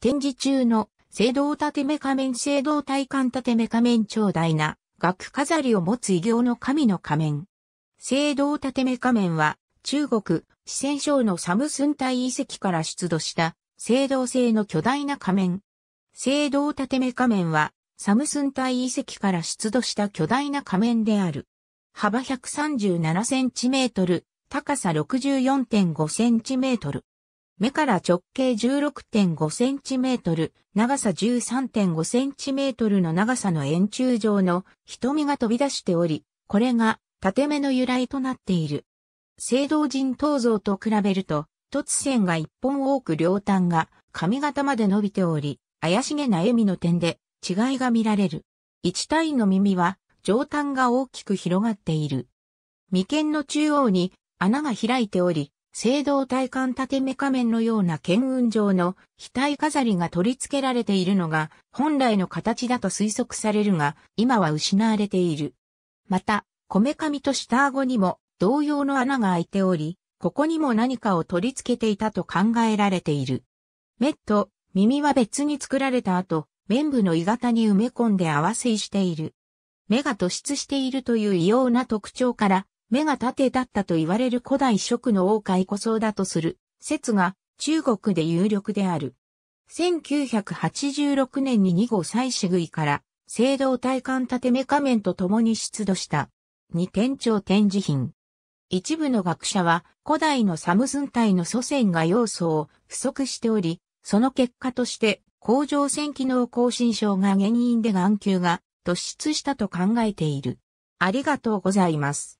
展示中の聖堂建目仮面聖堂体感建目仮面長大な額飾りを持つ異形の神の仮面。聖堂建目仮面は中国、四川省のサムスン体遺跡から出土した聖堂製の巨大な仮面。聖堂建目仮面はサムスン体遺跡から出土した巨大な仮面である。幅137センチメートル、高さ64.5センチメートル。目から直径 16.5cm、長さ 13.5cm の長さの円柱状の瞳が飛び出しており、これが縦目の由来となっている。聖堂人陶像と比べると、突線が一本多く両端が髪型まで伸びており、怪しげな笑みの点で違いが見られる。一体の耳は上端が大きく広がっている。眉間の中央に穴が開いており、青銅体幹縦目仮面のような剣雲状の額飾りが取り付けられているのが本来の形だと推測されるが、今は失われている。また、こめかみと下顎にも同様の穴が開いており、ここにも何かを取り付けていたと考えられている。目と耳は別に作られた後、綿部の鋳型に埋め込んで合わせしている。目が突出しているという異様な特徴から、目が縦だったと言われる古代初の王海こそだとする説が中国で有力である。1986年に二号祭取。食いから聖堂体感建目仮面と共に出土した二天朝展示品。一部の学者は古代のサムズン体の祖先が要素を不足しており、その結果として甲状腺機能更新症が原因で眼球が突出したと考えている。ありがとうございます。